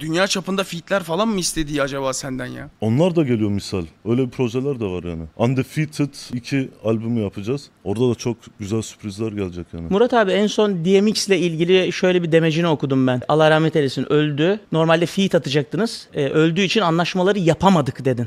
Dünya çapında fitler falan mı istediği acaba senden ya? Onlar da geliyor misal. Öyle projeler de var yani. Undefeated 2 albümü yapacağız. Orada da çok güzel sürprizler gelecek yani. Murat abi en son DMX ile ilgili şöyle bir demecini okudum ben. Allah rahmet eylesin öldü. Normalde feat atacaktınız. E, öldüğü için anlaşmaları yapamadık dedin.